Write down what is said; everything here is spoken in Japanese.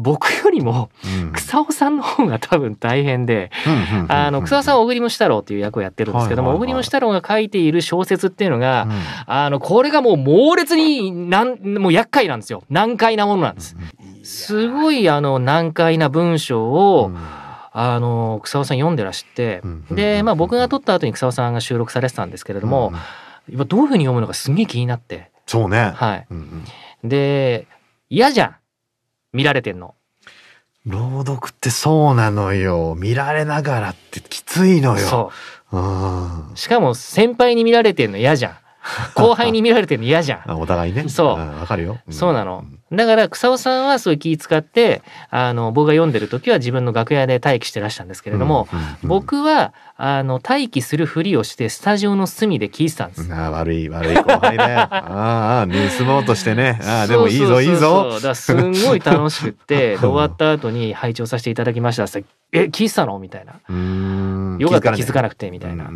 僕よりも草尾さんの方が多分大変で、あの、草尾さんは小栗虫太郎っていう役をやってるんですけども、小栗虫太郎が書いている小説っていうのが、あの、これがもう猛烈に、なん、もう厄介なんですよ。難解なものなんです。すごい、あの、難解な文章を、あの、草尾さん読んでらして、で、まあ僕が撮った後に草尾さんが収録されてたんですけれども、どういうふうに読むのかすげえ気になって。そうね。はい。で、嫌じゃん。見られてんの朗読ってそうなのよ見られながらってきついのよそううんしかも先輩に見られてんの嫌じゃん後輩に見られてんの嫌じゃん お互いねそうわかるよ、うん、そうなの、うんだから草尾さんはそういう気使ってあの僕が読んでる時は自分の楽屋で待機してらしたんですけれども、うんうんうん、僕はあの待機するふりをしてスタジオの隅で聞いてたんです。あ悪い悪い後輩ね。ああ盗もうとしてね。ああでもいいぞいいぞ。だすんごい楽しくって 終わった後に拝聴させていただきましたえ聞いてたのみたいな。よかった気づかなくてみたいな。